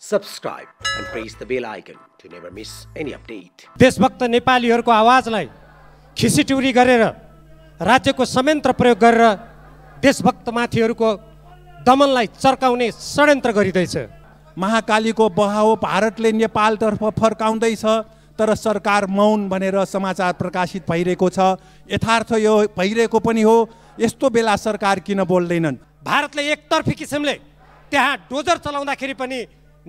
subscribe and press the bell icon to never miss any update. देशभक्त नेपालीहरूको आवाजलाई खिसिटुरी गरेर राज्यको संयन्त्र प्रयोग गरेर देशभक्त माथिहरूको दमनलाई चर्काउने षड्यन्त्र गरिँदैछ महाकालीको बहाव भारतले नेपालतर्फ फर्काउँदैछ तर सरकार मौन भनेर समाचार प्रकाशित भइरहेको छ यथार्थ यो भइरहेको पनि हो यस्तो बेला सरकार किन बोल्दैनन् भारतले एकतर्फी किसिमले त्यहाँ डोजर चलाउँदाखेरि पनि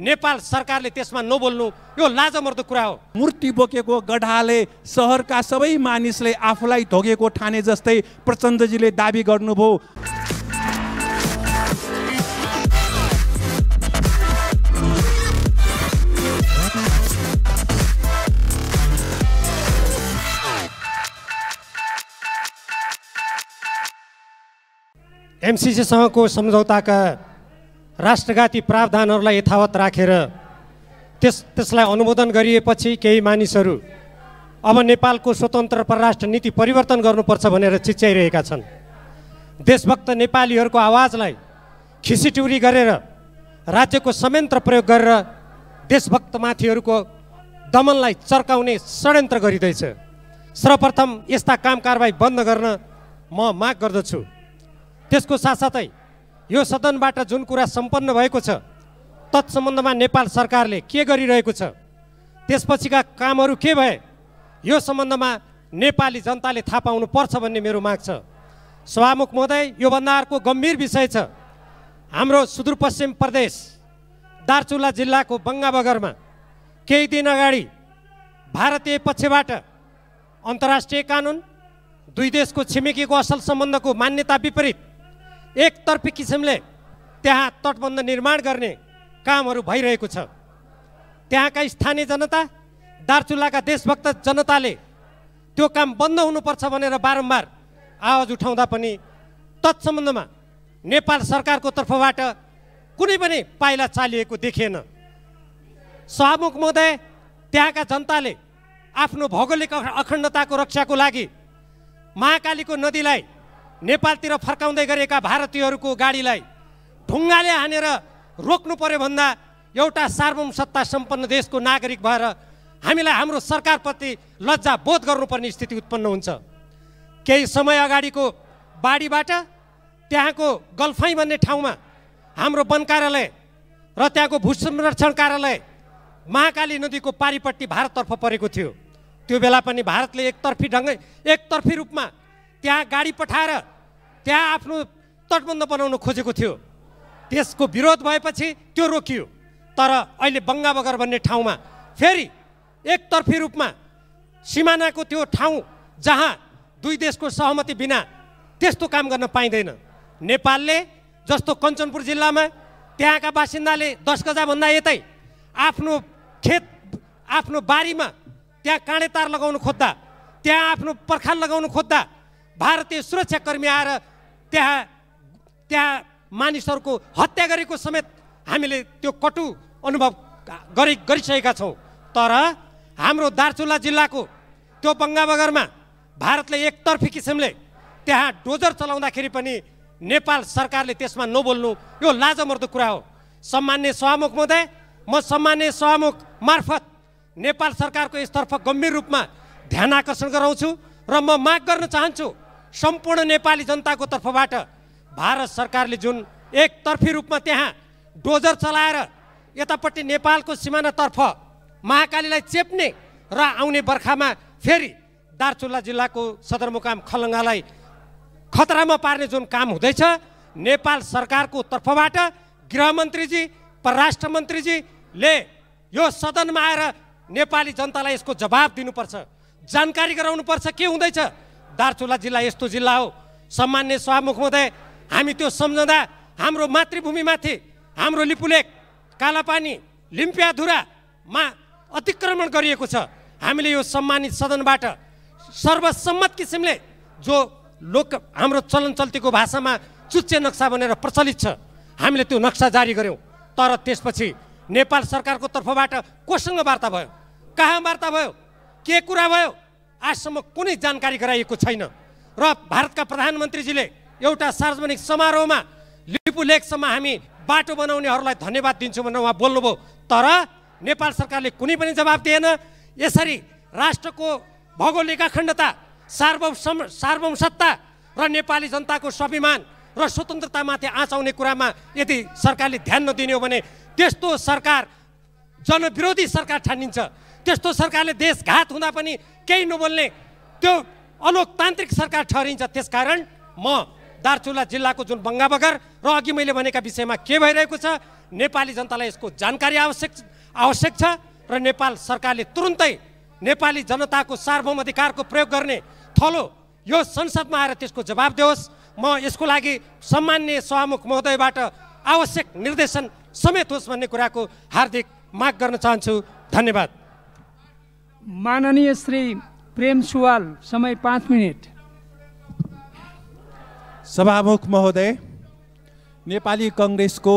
नेपाल सरकारले त्यसमा नबोल्नु यो लाजमर्दो कुरा हो मूर्ति बोकेको गढाले सहरका सबै मानिसले आफूलाई धोगेको ठाने जस्तै प्रचण्डजीले दावी गर्नुभयो एमसिसीसँगको सम्झौताका राष्ट्रघाती प्रावधानहरूलाई यथावत राखेर त्यस त्यसलाई अनुमोदन गरिएपछि केही मानिसहरू अब नेपालको स्वतन्त्र परराष्ट्र नीति परिवर्तन गर्नुपर्छ भनेर चिच्याइरहेका छन् देशभक्त नेपालीहरूको आवाजलाई खिसिटुरी गरेर राज्यको संयन्त्र प्रयोग गरेर देशभक्तमाथिहरूको दमनलाई चर्काउने षड्यन्त्र गरिँदैछ सर्वप्रथम यस्ता काम कारवाही बन्द गर्न म माग गर्दछु त्यसको साथसाथै यो सदनबाट जुन कुरा सम्पन्न भएको छ तत्सम्बन्धमा नेपाल सरकारले के गरिरहेको छ त्यसपछिका कामहरू के भए यो सम्बन्धमा नेपाली जनताले थाहा पाउनु पर्छ भन्ने मेरो माग छ सभामुख महोदय योभन्दा अर्को गम्भीर विषय छ हाम्रो सुदूरपश्चिम प्रदेश दार्चुला जिल्लाको बङ्गाबगरमा केही दिन अगाडि भारतीय पक्षबाट अन्तर्राष्ट्रिय कानुन दुई देशको छिमेकीको असल सम्बन्धको मान्यता विपरीत एकतर्फी किसिमले त्यहाँ तटबन्ध निर्माण गर्ने कामहरू भइरहेको छ त्यहाँका स्थानीय जनता दार्चुलाका देशभक्त जनताले त्यो काम बन्द हुनुपर्छ भनेर बारम्बार आवाज उठाउँदा पनि तत्सम्बन्धमा नेपाल सरकारको तर्फबाट कुनै पनि पाइला चालिएको देखिएन सभामुख महोदय त्यहाँका जनताले आफ्नो भौगोलिक अखण्डताको रक्षाको लागि महाकालीको नदीलाई नेपालतिर फर्काउँदै गरेका भारतीयहरूको गाडीलाई ढुङ्गाले हानेर रोक्नु पर्यो भन्दा एउटा सार्वभौम सत्ता सम्पन्न देशको नागरिक भएर हामीलाई हाम्रो सरकारप्रति लज्जा बोध गर्नुपर्ने स्थिति उत्पन्न हुन्छ केही समय अगाडिको बाढीबाट त्यहाँको गल्फाइ भन्ने ठाउँमा हाम्रो वन कार्यालय र त्यहाँको भू संरक्षण कार्यालय महाकाली नदीको पारिपट्टि भारततर्फ परेको थियो त्यो बेला पनि भारतले एकतर्फी ढङ्गै एकतर्फी रूपमा त्यहाँ गाडी पठाएर त्यहाँ आफ्नो तटबन्ध बनाउन खोजेको थियो त्यसको विरोध भएपछि त्यो रोकियो तर अहिले बङ्गाबगर भन्ने ठाउँमा फेरि एकतर्फी रूपमा सिमानाको त्यो ठाउँ जहाँ दुई देशको सहमति बिना त्यस्तो काम गर्न पाइँदैन नेपालले जस्तो कञ्चनपुर जिल्लामा त्यहाँका बासिन्दाले दस गजाभन्दा यतै आफ्नो खेत आफ्नो बारीमा त्यहाँ काँडे तार लगाउनु खोज्दा त्यहाँ आफ्नो पर्खाल लगाउनु खोज्दा भारतीय सुरक्षाकर्मी आएर त्यहाँ त्यहाँ मानिसहरूको हत्या गरेको समेत हामीले त्यो कटु अनुभव गरि गरिसकेका छौँ तर हाम्रो दार्चुला जिल्लाको त्यो बङ्गाबगरमा भारतले एकतर्फी किसिमले त्यहाँ डोजर चलाउँदाखेरि पनि नेपाल सरकारले त्यसमा नबोल्नु यो लाजमर्दो कुरा हो सम्मान्य सभामुख महोदय म सम्मान्य सभामुख मार्फत नेपाल सरकारको यसतर्फ गम्भीर रूपमा ध्यान आकर्षण गराउँछु र म माग गर्न चाहन्छु सम्पूर्ण नेपाली जनताको तर्फबाट भारत सरकारले जुन एकतर्फी रूपमा त्यहाँ डोजर चलाएर यतापट्टि नेपालको सिमानातर्फ महाकालीलाई चेप्ने र आउने बर्खामा फेरि दार्चुला जिल्लाको सदरमुकाम खलङ्गालाई खतरामा पार्ने जुन काम हुँदैछ नेपाल सरकारको तर्फबाट गृहमन्त्रीजी परराष्ट्र मन्त्रीजीले यो सदनमा आएर नेपाली जनतालाई यसको जवाब दिनुपर्छ जानकारी गराउनुपर्छ के हुँदैछ दार्चुला जिल्ला यस्तो जिल्ला हो सम्मान्य सभामुख महोदय हामी त्यो सम्झँदा हाम्रो मातृभूमिमाथि हाम्रो लिपुलेक कालापानी लिम्पियाधुरामा अतिक्रमण गरिएको छ हामीले यो सम्मानित सदनबाट सर्वसम्मत किसिमले जो लोक हाम्रो चलन चल्तीको भाषामा चुच्चे नक्सा भनेर प्रचलित छ हामीले त्यो नक्सा जारी गऱ्यौँ तर त्यसपछि नेपाल सरकारको तर्फबाट कोसँग वार्ता भयो कहाँ वार्ता भयो के कुरा भयो आजसम्म कुनै जानकारी गराइएको छैन र भारतका प्रधानमन्त्रीजीले एउटा सार्वजनिक समारोहमा लिपु लेकसम्म हामी बाटो बनाउनेहरूलाई धन्यवाद दिन्छु भनेर उहाँ बोल्नुभयो तर नेपाल सरकारले कुनै पनि जवाब दिएन यसरी राष्ट्रको भौगोलिक अखण्डता सार्वसम सत्ता र नेपाली जनताको स्वाभिमान र स्वतन्त्रतामाथि आँचाउने कुरामा यदि सरकारले ध्यान नदिने हो भने त्यस्तो सरकार जनविरोधी सरकार ठानिन्छ त्यस्तो सरकारले देशघात हुँदा पनि केही नबोल्ने त्यो अलोकतान्त्रिक सरकार ठहरिन्छ त्यसकारण म दार्चुला जिल्लाको जुन बङ्गाबगर र अघि मैले भनेका विषयमा के भइरहेको छ नेपाली जनतालाई यसको जानकारी आवश्यक आवश्यक छ र नेपाल सरकारले तुरुन्तै नेपाली जनताको सार्वभौम अधिकारको प्रयोग गर्ने थलो यो संसदमा आएर त्यसको जवाब दियोस् म यसको लागि सम्मान्य सभामुख महोदयबाट आवश्यक निर्देशन समेत होस् भन्ने कुराको हार्दिक माग गर्न चाहन्छु धन्यवाद माननीय श्री प्रेम सुवाल समय पाँच मिनट सभामुख महोदय नेपाली कङ्ग्रेसको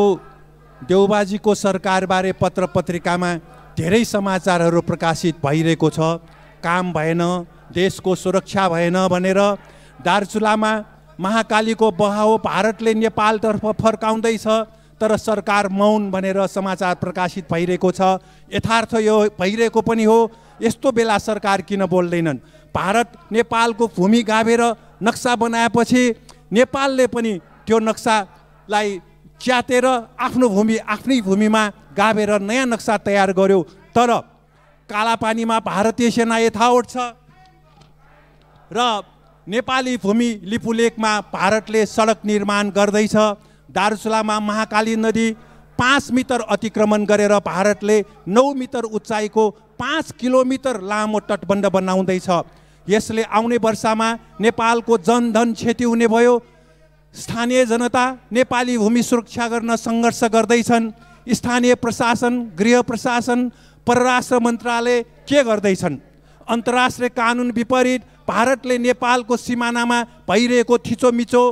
देउबाजीको सरकारबारे पत्र पत्रिकामा धेरै समाचारहरू प्रकाशित भइरहेको छ काम भएन देशको सुरक्षा भएन भनेर दार्चुलामा महाकालीको बहाव भारतले नेपालतर्फ फर्काउँदैछ तर सरकार मौन भनेर समाचार प्रकाशित भइरहेको छ यथार्थ यो भइरहेको पनि हो यस्तो बेला सरकार किन बोल्दैनन् भारत नेपालको भूमि गाभेर नक्सा बनाएपछि नेपालले पनि त्यो नक्सालाई च्यातेर आफ्नो भूमि आफ्नै भूमिमा गाभेर नयाँ नक्सा तयार गर्यो तर कालापानीमा भारतीय सेना यथावट छ र नेपाली भूमि लिपुलेकमा भारतले सडक निर्माण गर्दैछ दार्चुलामा महाकाली नदी पाँच मिटर अतिक्रमण गरेर भारतले नौ मिटर उचाइको पाँच किलोमिटर लामो तटबन्ध बनाउँदैछ यसले आउने वर्षमा नेपालको जनधन क्षति हुने भयो स्थानीय जनता नेपाली भूमि सुरक्षा गर्न सङ्घर्ष गर्दैछन् स्थानीय प्रशासन गृह प्रशासन परराष्ट्र मन्त्रालय के गर्दैछन् अन्तर्राष्ट्रिय कानुन विपरीत भारतले नेपालको सिमानामा भइरहेको थिचोमिचो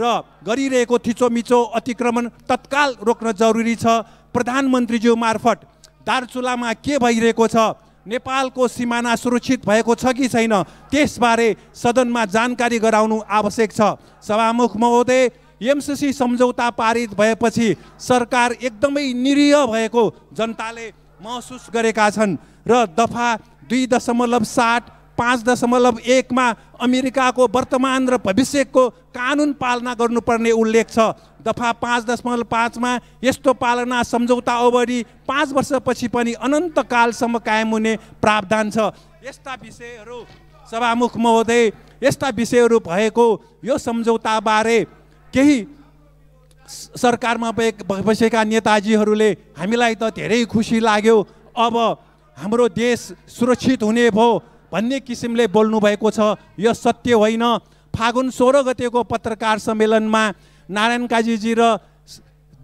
र गरिरहेको थिचोमिचो अतिक्रमण तत्काल रोक्न जरुरी छ प्रधानमन्त्रीज्यू मार्फत दार्चुलामा के भइरहेको छ नेपालको सिमाना सुरक्षित भएको छ कि छैन त्यसबारे सदनमा जानकारी गराउनु आवश्यक छ सभामुख महोदय एमसिसी सम्झौता पारित भएपछि सरकार एकदमै निरीह भएको जनताले महसुस गरेका छन् र दफा दुई दशमलव सात पाँच दशमलव एकमा अमेरिकाको वर्तमान र भविष्यको कानुन पालना गर्नुपर्ने उल्लेख छ दफा पाँच दशमलव पाँचमा यस्तो पालना सम्झौता अवधि पाँच वर्षपछि पनि अनन्त कालसम्म कायम हुने प्रावधान छ यस्ता विषयहरू सभामुख महोदय यस्ता विषयहरू भएको यो सम्झौताबारे केही सरकारमा बसेका नेताजीहरूले हामीलाई त धेरै खुसी लाग्यो अब हाम्रो देश सुरक्षित हुने भयो भन्ने किसिमले बोल्नुभएको छ यो सत्य होइन फागुन सोह्र गतेको पत्रकार सम्मेलनमा नारायण काजीजी र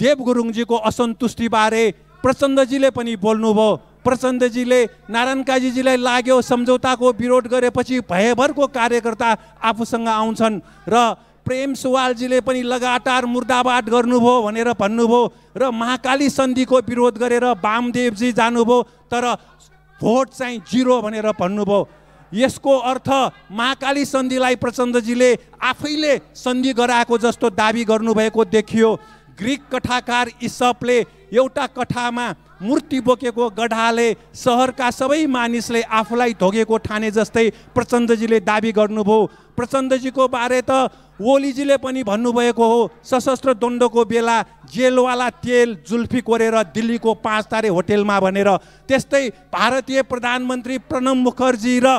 देव गुरुङजीको असन्तुष्टिबारे प्रचण्डजीले पनि बोल्नुभयो प्रचण्डजीले नारायण काजीजीलाई लाग्यो सम्झौताको विरोध गरेपछि भयभरको कार्यकर्ता आफूसँग आउँछन् र प्रेम सुवालजीले पनि लगातार मुर्दाबाद गर्नुभयो भनेर भन्नुभयो र महाकाली सन्धिको विरोध गरेर वामदेवजी जानुभयो तर भोट चाहिँ जिरो भनेर भन्नुभयो यसको अर्थ महाकाली सन्धिलाई प्रचण्डजीले आफैले सन्धि गराएको जस्तो दावी गर्नुभएको देखियो ग्रिक कथाकार इसपले एउटा कथामा मूर्ति बोकेको गढाले सहरका सबै मानिसले आफूलाई धोगेको ठाने जस्तै प्रचण्डजीले दावी गर्नुभयो प्रचण्डजीको बारे त ओलीजीले पनि भन्नुभएको हो सशस्त्र द्वन्द्वको बेला जेलवाला तेल जुल्फी कोरेर दिल्लीको पाँच तारे होटेलमा भनेर त्यस्तै भारतीय प्रधानमन्त्री प्रणब मुखर्जी र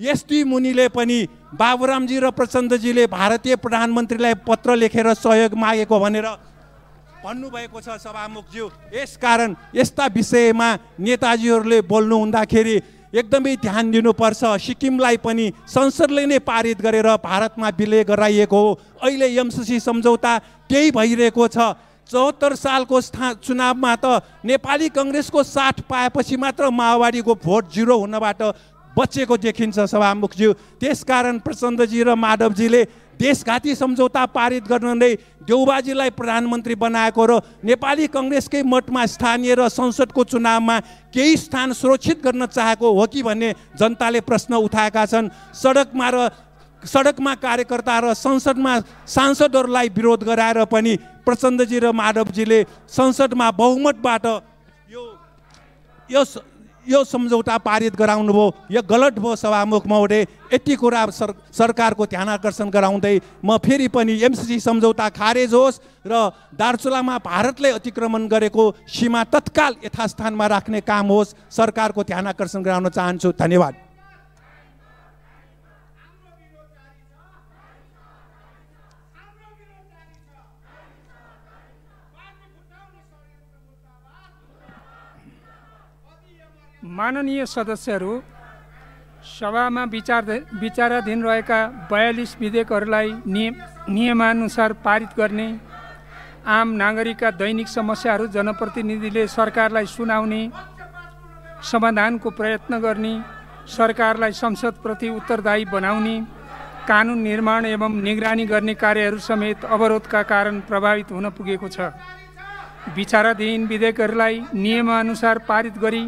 यस दुई मुनिले पनि बाबुरामजी र प्रचण्डजीले भारतीय प्रधानमन्त्रीलाई पत्र लेखेर सहयोग मागेको भनेर भन्नुभएको छ सभामुखज्यू यस कारण यस्ता विषयमा नेताजीहरूले बोल्नु हुँदाखेरि एकदमै ध्यान दिनुपर्छ सिक्किमलाई पनि संसदले नै पारित गरेर भारतमा विलय गराइएको हो अहिले एमसिसी सम्झौता केही भइरहेको छ चौहत्तर सालको स्था चुनावमा त नेपाली कङ्ग्रेसको साथ पाएपछि मात्र माओवादीको भोट जिरो हुनबाट बचेको देखिन्छ सभामुखज्यू त्यसकारण प्रचण्डजी र माधवजीले देशघाती सम्झौता पारित गर्न नै देउबाजीलाई प्रधानमन्त्री बनाएको र नेपाली कङ्ग्रेसकै मठमा स्थानीय र संसदको चुनावमा केही स्थान सुरक्षित गर्न चाहेको हो कि भन्ने जनताले प्रश्न उठाएका छन् सडकमा र सडकमा कार्यकर्ता र संसदमा सांसदहरूलाई विरोध गराएर पनि प्रचण्डजी र माधवजीले संसदमा बहुमतबाट यो यो यो सम्झौता पारित गराउनु भयो यो गलत भयो सभामुख महोदय यति कुरा सर सरकारको ध्यान आकर्षण गराउँदै म फेरि पनि एमसिसी सम्झौता खारेज होस् र दार्चुलामा भारतले अतिक्रमण गरेको सीमा तत्काल यथास्थानमा राख्ने काम होस् सरकारको ध्यान आकर्षण गराउन चाहन्छु धन्यवाद माननीय सदस्यहरू सभामा विचार विचाराधीन रहेका बयालिस विधेयकहरूलाई नियम नियमानुसार पारित गर्ने आम नागरिकका दैनिक समस्याहरू जनप्रतिनिधिले सरकारलाई सुनाउने समाधानको प्रयत्न गर्ने सरकारलाई संसदप्रति उत्तरदायी बनाउने कानुन निर्माण एवं निगरानी गर्ने कार्यहरू समेत अवरोधका कारण प्रभावित हुन पुगेको छ विचाराधीन विधेयकहरूलाई नियमानुसार पारित गरी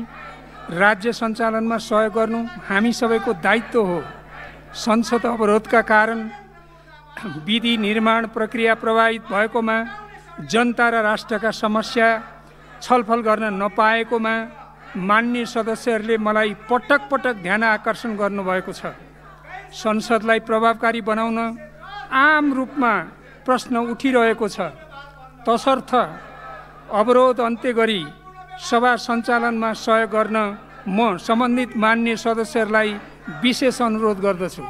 राज्य सञ्चालनमा सहयोग गर्नु हामी सबैको दायित्व हो संसद अवरोधका कारण विधि निर्माण प्रक्रिया प्रभावित भएकोमा जनता र राष्ट्रका समस्या छलफल गर्न नपाएकोमा मान्य सदस्यहरूले मलाई पटक पटक ध्यान आकर्षण गर्नुभएको छ संसदलाई प्रभावकारी बनाउन आम रूपमा प्रश्न उठिरहेको छ तसर्थ अवरोध अन्त्य गरी सभा सञ्चालनमा सहयोग गर्न म सम्बन्धित मान्य सदस्यहरूलाई विशेष अनुरोध गर्दछु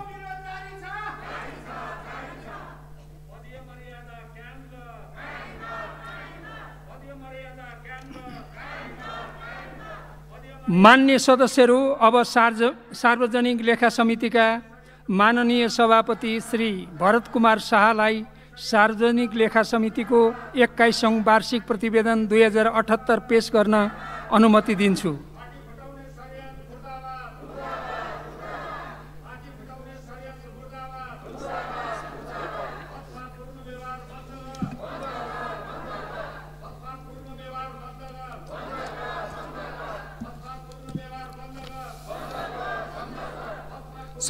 मान्य सदस्यहरू अब सार्ज सार्वजनिक लेखा समितिका माननीय सभापति श्री भरत कुमार शाहलाई सार्वजनिक लेखा समितिको एक्काइसौँ वार्षिक प्रतिवेदन दुई हजार अठहत्तर पेस गर्न अनुमति दिन्छु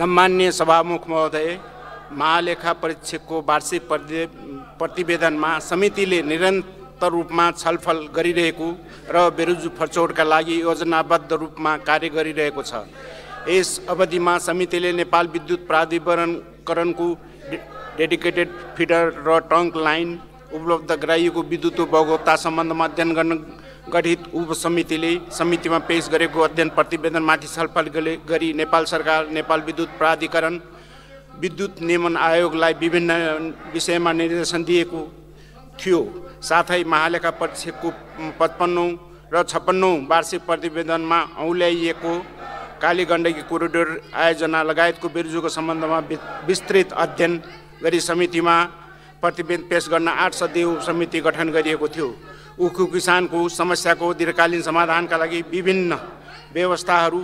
सम्मान्य सभामुख महोदय महालेखा परीक्षकको वार्षिक प्रति प्रतिवेदनमा समितिले निरन्तर रूपमा छलफल गरिरहेको र बेरुजु फर्चौडका लागि योजनाबद्ध रूपमा कार्य गरिरहेको छ यस अवधिमा समितिले नेपाल विद्युत प्राधिकरणकरणको डेडिकेटेड फिडर र टङ्क लाइन उपलब्ध गराइएको विद्युत उपभोक्ता सम्बन्धमा अध्ययन गर्न गठित उपसमितिले समितिमा पेश गरेको अध्ययन प्रतिवेदनमाथि छलफल गरी नेपाल सरकार नेपाल विद्युत प्राधिकरण विद्युत नियमन आयोगलाई विभिन्न विषयमा निर्देशन दिएको थियो साथै महालेखा परीक्षकको पचपन्नौँ र छप्पन्नौँ वार्षिक प्रतिवेदनमा औल्याइएको काली गण्डकी कोरिडोर आयोजना लगायतको बिर्जुको सम्बन्धमा विस्तृत अध्ययन गरी समितिमा प्रतिवेदन पेश गर्न आठ उप समिति गठन गरिएको थियो उखु किसानको समस्याको दीर्घकालीन समाधानका लागि विभिन्न व्यवस्थाहरू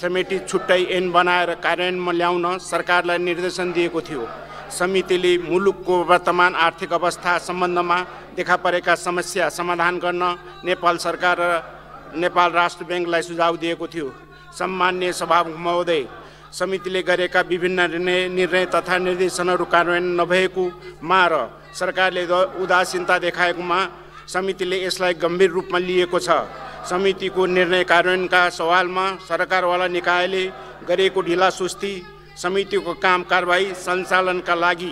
समिति छुट्टै एन बनाएर कार्यान्वयनमा ल्याउन सरकारलाई निर्देशन दिएको थियो समितिले मुलुकको वर्तमान आर्थिक अवस्था सम्बन्धमा देखा परेका समस्या समाधान गर्न नेपाल सरकार र नेपाल राष्ट्र ब्याङ्कलाई सुझाव दिएको थियो सम्मान्य सभामुख महोदय समितिले गरेका विभिन्न निर्णय निर्णय तथा निर्देशनहरू कार्यान्वयन नभएकोमा र सरकारले उदासीनता देखाएकोमा समितिले यसलाई गम्भीर रूपमा लिएको छ समितिको निर्णय कार्यान्वयनका सवालमा सरकारवाला निकायले गरेको ढिला सुस्ती समितिको काम कारवाही सञ्चालनका लागि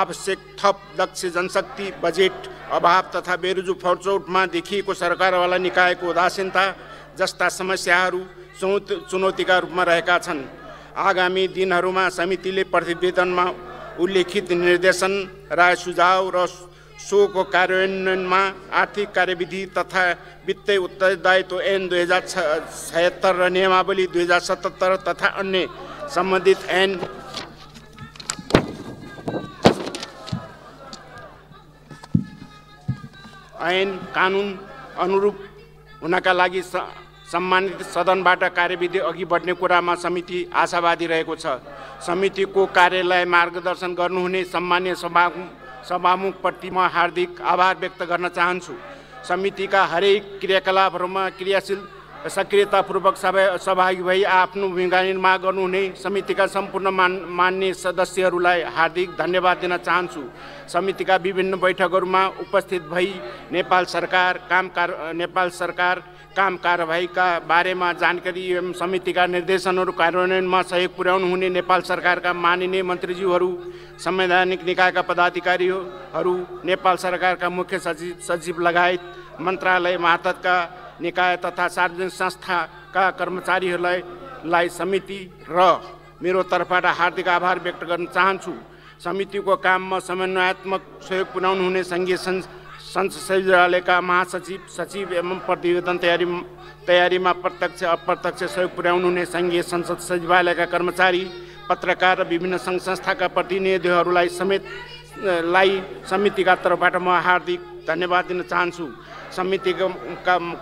आवश्यक थप दक्ष जनशक्ति बजेट अभाव तथा बेरुजु फरचौटमा देखिएको सरकारवाला निकायको उदासीनता जस्ता समस्याहरू चुनौतीका रूपमा रहेका छन् आगामी दिनहरूमा समितिले प्रतिवेदनमा उल्लेखित निर्देशन राय सुझाव र सोको कार्यान्वयनमा आर्थिक कार्यविधि तथा वित्तीय उत्तरदायित्व ऐन दुई हजार छ छयत्तर र नियमावली दुई हजार सतहत्तर तथा अन्य सम्बन्धित ऐन ऐन कानुन अनुरूप हुनका लागि सम्मानित सदनबाट कार्यविधि अघि बढ्ने कुरामा समिति आशावादी रहेको छ समितिको कार्यालय मार्गदर्शन गर्नुहुने सम्मान्य सभा म हार्दिक आभार व्यक्त गर्न चाहन्छु समितिका हरेक क्रियाकलापहरूमा क्रियाशील सक्रियतापूर्वक सभा सहभागी भई आफ्नो भूमिका निर्माण गर्नुहुने समितिका सम्पूर्ण मान मान्य सदस्यहरूलाई हार्दिक धन्यवाद दिन चाहन्छु समितिका विभिन्न बैठकहरूमा उपस्थित भई नेपाल सरकार काम कार नेपाल सरकार काम कारवाहीका बारेमा जानकारी एवं समितिका निर्देशनहरू कार्यान्वयनमा सहयोग पुर्याउनु हुने नेपाल सरकारका मानिने मन्त्रीज्यूहरू संवैधानिक निकायका पदाधिकारीहरू नेपाल सरकारका मुख्य सचिव सचिव लगायत मन्त्रालय मार्फतका निकाय तथा सार्वजनिक संस्थाका कर्मचारीहरूलाई लाई समिति र मेरो तर्फबाट हार्दिक आभार व्यक्त गर्न चाहन्छु समितिको काममा समन्वयात्मक सहयोग पुर्याउनु हुने सङ्घीय संसद सचिवालयका महासचिव सचिव एवं प्रतिवेदन तयारी तयारीमा प्रत्यक्ष अप्रत्यक्ष सहयोग हुने सङ्घीय संसद सचिवालयका कर्मचारी पत्रकार र विभिन्न सङ्घ संस्थाका प्रतिनिधिहरूलाई समेत लाई समितिका तर्फबाट म हार्दिक धन्यवाद दिन चाहन्छु समितिका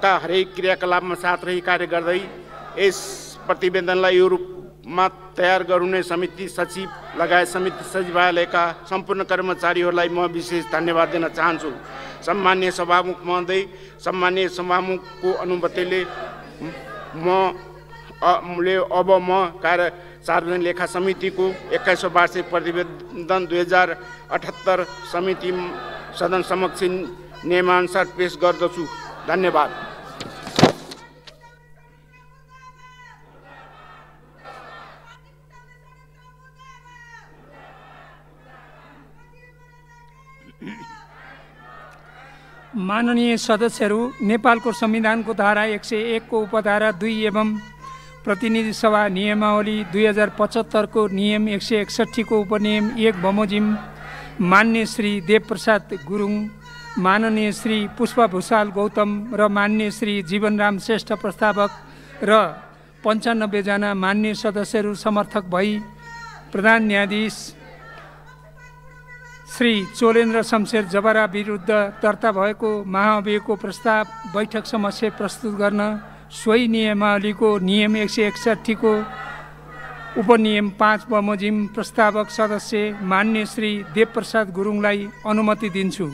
का हरेक क्रियाकलापमा साथ रही कार्य गर्दै यस प्रतिवेदनलाई यो रूपमा तयार गराउने समिति सचिव लगायत समिति सचिवालयका सम्पूर्ण कर्मचारीहरूलाई म विशेष धन्यवाद दिन चाहन्छु सम्मान्य सभामुख महोदय सम्मान्य सभामुखको अनुमतिले म ले अब म कार्य सार्वजनिक लेखा समितिको एक्काइसौँ वार्षिक प्रतिवेदन दुई हजार अठहत्तर समिति सदन समक्ष नियमानुसार पेस गर्दछु धन्यवाद माननीय सदस्यहरू नेपालको संविधानको धारा एक सय एकको उपधारा दुई एवं प्रतिनिधि सभा नियमावली दुई हजार पचहत्तरको नियम एक सय एकसट्ठीको उपनियम एक बमोजिम मान्य श्री देवप्रसाद गुरुङ माननीय श्री पुष्पा भूषाल गौतम र मान्य श्री जीवनराम श्रेष्ठ प्रस्तावक र पन्चानब्बेजना मान्य सदस्यहरू समर्थक भई प्रधान न्यायाधीश श्री चोलेन्द्र शमशेर जबरा विरुद्ध दर्ता भएको महाअभियोगको प्रस्ताव बैठक समस्या प्रस्तुत गर्न सोही नियमावलीको नियम एक सय एकसठीको उपनियम पाँच बमोजिम प्रस्तावक सदस्य मान्य श्री देवप्रसाद गुरुङलाई अनुमति दिन्छु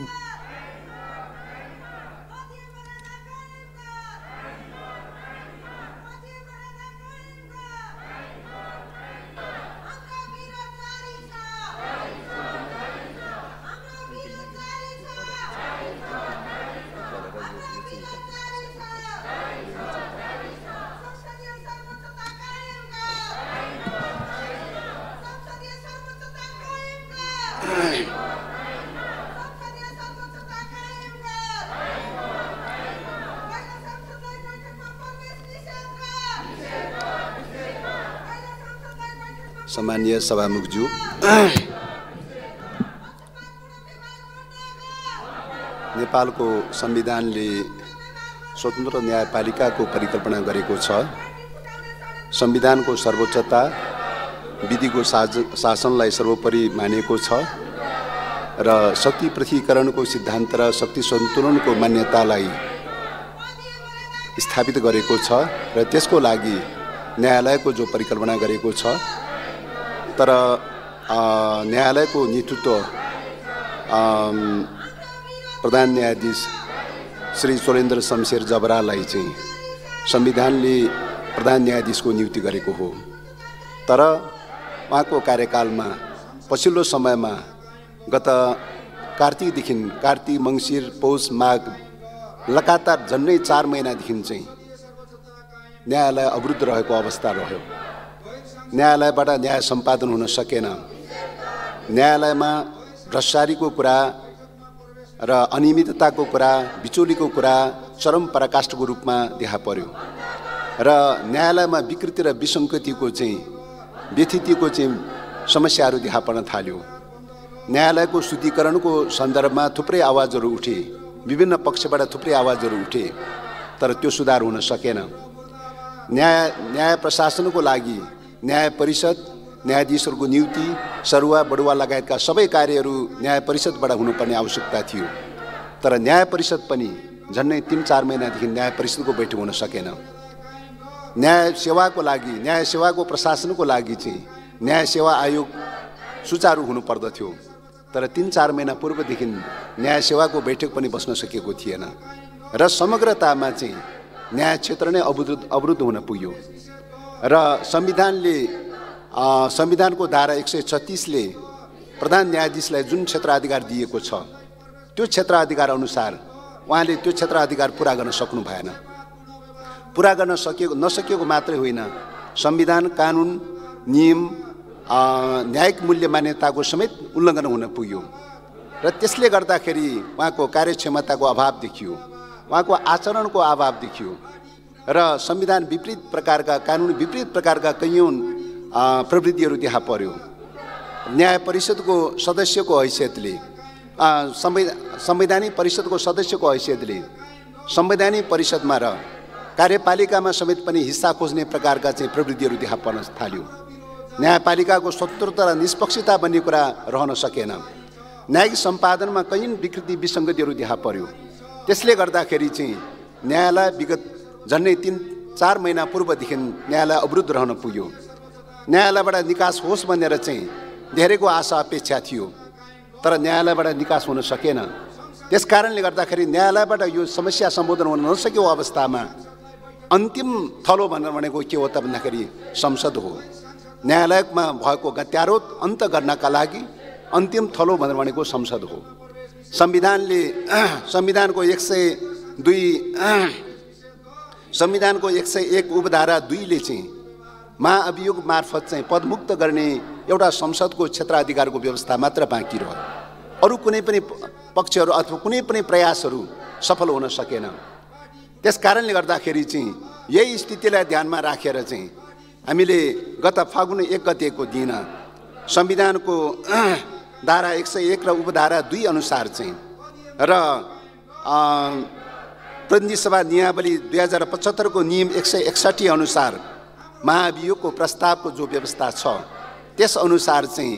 मान्य सभामुखज्यू नेपालको संविधानले स्वतन्त्र न्यायपालिकाको परिकल्पना गरेको छ संविधानको सर्वोच्चता विधिको साज शासनलाई सर्वोपरि मानेको छ र शक्ति पृथ्वीकरणको सिद्धान्त र शक्ति सन्तुलनको मान्यतालाई स्थापित गरेको छ र त्यसको लागि न्यायालयको जो परिकल्पना गरेको छ तर न्यायालयको नेतृत्व प्रधान न्यायाधीश श्री सोरेन्द्र शमशेर जबरालाई चाहिँ संविधानले प्रधान न्यायाधीशको नियुक्ति गरेको हो तर उहाँको कार्यकालमा पछिल्लो समयमा गत कार्तिकदेखि कार्तिक मङ्सिर पौष माघ लगातार झन्डै चार महिनादेखि चाहिँ न्यायालय अवरुद्ध रहेको अवस्था रह्यो न्यायालयबाट न्याय सम्पादन हुन सकेन न्यायालयमा भ्रष्टारीको कुरा र अनियमितताको कुरा बिचोलीको कुरा चरम पराकाष्ठको रूपमा देखा पर्यो र न्यायालयमा विकृति र विसङ्गतिको चाहिँ व्यथितिको चाहिँ समस्याहरू देखा पर्न थाल्यो न्यायालयको शुद्धिकरणको सन्दर्भमा थुप्रै आवाजहरू उठे विभिन्न पक्षबाट थुप्रै आवाजहरू उठे तर त्यो सुधार हुन सकेन न्याय न्याय प्रशासनको लागि न्याय परिषद न्यायाधीशहरूको नियुक्ति सरुवा बडुवा लगायतका सबै कार्यहरू न्याय परिषदबाट हुनुपर्ने आवश्यकता थियो तर न्याय परिषद पनि झन्डै तिन चार महिनादेखि न्याय परिषदको बैठक हुन सकेन न्याय सेवाको लागि न्याय सेवाको प्रशासनको लागि चाहिँ न्याय सेवा आयोग सुचारू हुनुपर्दथ्यो तर तिन चार महिना पूर्वदेखि न्याय सेवाको बैठक पनि बस्न सकेको थिएन र समग्रतामा चाहिँ न्याय क्षेत्र नै अवरुद्ध अवरुद्ध हुन पुग्यो र संविधानले संविधानको धारा एक सय छत्तिसले प्रधान न्यायाधीशलाई जुन क्षेत्राधिकार दिएको छ त्यो क्षेत्राधिकार अनुसार उहाँले त्यो क्षेत्राधिकार पुरा गर्न सक्नु भएन पुरा गर्न सकिएको नसकिएको मात्रै होइन संविधान कानुन नियम न्यायिक मूल्य मान्यताको समेत उल्लङ्घन हुन पुग्यो र त्यसले गर्दाखेरि उहाँको कार्यक्षमताको अभाव देखियो उहाँको आचरणको अभाव देखियो र संविधान विपरीत प्रकारका कानुन विपरीत प्रकारका कैयौँ प्रवृत्तिहरू देखा पर्यो न्याय परिषदको सदस्यको हैसियतले संवैधानिक परिषदको सदस्यको हैसियतले संवैधानिक परिषदमा र कार्यपालिकामा समेत पनि हिस्सा खोज्ने प्रकारका चाहिँ प्रवृत्तिहरू देखा पर्न थाल्यो न्यायपालिकाको स्वतन्त्रता र निष्पक्षता भन्ने कुरा रहन सकेन न्यायिक सम्पादनमा कैयौँ विकृति विसङ्गतिहरू देखा पर्यो त्यसले गर्दाखेरि चाहिँ न्यायालय विगत झन्डै तिन चार महिना पूर्वदेखि न्यायालय अवरुद्ध रहन पुग्यो न्यायालयबाट निकास होस् भनेर चाहिँ धेरैको आशा अपेक्षा थियो तर न्यायालयबाट निकास हुन सकेन त्यस कारणले गर्दाखेरि न्यायालयबाट यो समस्या सम्बोधन हुन नसकेको अवस्थामा अन्तिम थलो भनेर भनेको के हो त भन्दाखेरि संसद हो न्यायालयमा भएको गत्यारोप अन्त गर्नका लागि अन्तिम थलो भनेर भनेको संसद हो संविधानले संविधानको एक सय दुई संविधानको एक सय एक उपधारा दुईले चाहिँ महाअभियोग मार्फत चाहिँ पदमुक्त गर्ने एउटा संसदको क्षेत्राधिकारको व्यवस्था मात्र बाँकी रह्यो अरू कुनै पनि पक्षहरू अथवा कुनै पनि प्रयासहरू सफल हुन सकेन त्यस कारणले गर्दाखेरि चाहिँ यही स्थितिलाई ध्यानमा राखेर चाहिँ हामीले गत फागुन एक गतेको दिन संविधानको धारा एक सय एक र उपधारा दुई अनुसार चाहिँ र प्रतिनिधि सभा नियावली दुई हजार पचहत्तरको नियम एक सय एकसाठी अनुसार महाभियोगको प्रस्तावको जो व्यवस्था छ त्यसअनुसार चाहिँ